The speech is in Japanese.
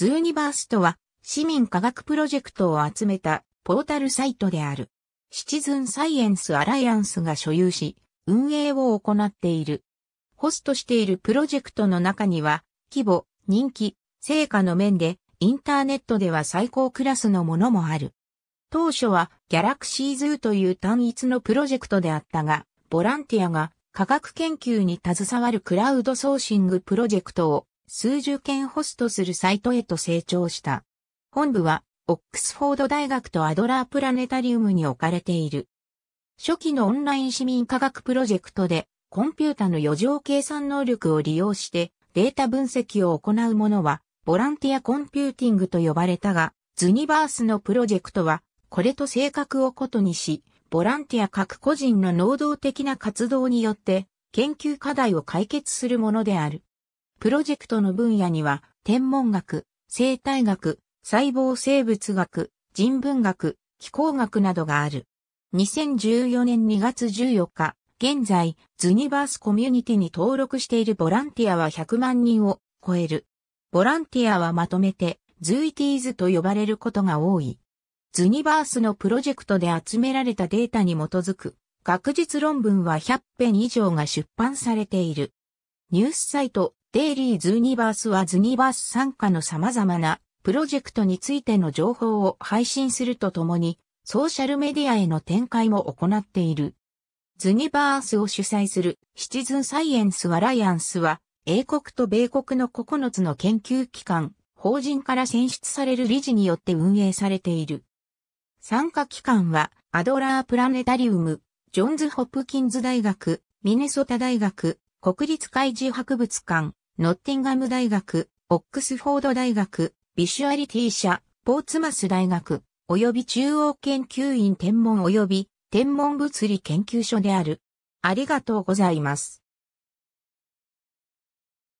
ズーニバースとは、市民科学プロジェクトを集めたポータルサイトである。シチズンサイエンスアライアンスが所有し、運営を行っている。ホストしているプロジェクトの中には、規模、人気、成果の面で、インターネットでは最高クラスのものもある。当初はギャラクシーズーという単一のプロジェクトであったが、ボランティアが科学研究に携わるクラウドソーシングプロジェクトを数十件ホストするサイトへと成長した。本部は、オックスフォード大学とアドラープラネタリウムに置かれている。初期のオンライン市民科学プロジェクトで、コンピュータの余剰計算能力を利用して、データ分析を行うものは、ボランティアコンピューティングと呼ばれたが、ズニバースのプロジェクトは、これと性格を異にし、ボランティア各個人の能動的な活動によって、研究課題を解決するものである。プロジェクトの分野には、天文学、生態学、細胞生物学、人文学、気候学などがある。2014年2月14日、現在、ズニバースコミュニティに登録しているボランティアは100万人を超える。ボランティアはまとめて、ズイティーズと呼ばれることが多い。ズニバースのプロジェクトで集められたデータに基づく学術論文は100編以上が出版されている。ニュースサイトデイリーズニバースはズニバース参加の様々なプロジェクトについての情報を配信するとともに、ソーシャルメディアへの展開も行っている。ズニバースを主催するシチズンサイエンスアライアンスは、英国と米国の9つの研究機関、法人から選出される理事によって運営されている。参加機関は、アドラープラネタリウム、ジョンズ・ホップキンズ大学、ミネソタ大学、国立海事博物館、ノッティンガム大学、オックスフォード大学、ビシュアリティ社、ポーツマス大学、及び中央研究院天文及び天文物理研究所である。ありがとうございます。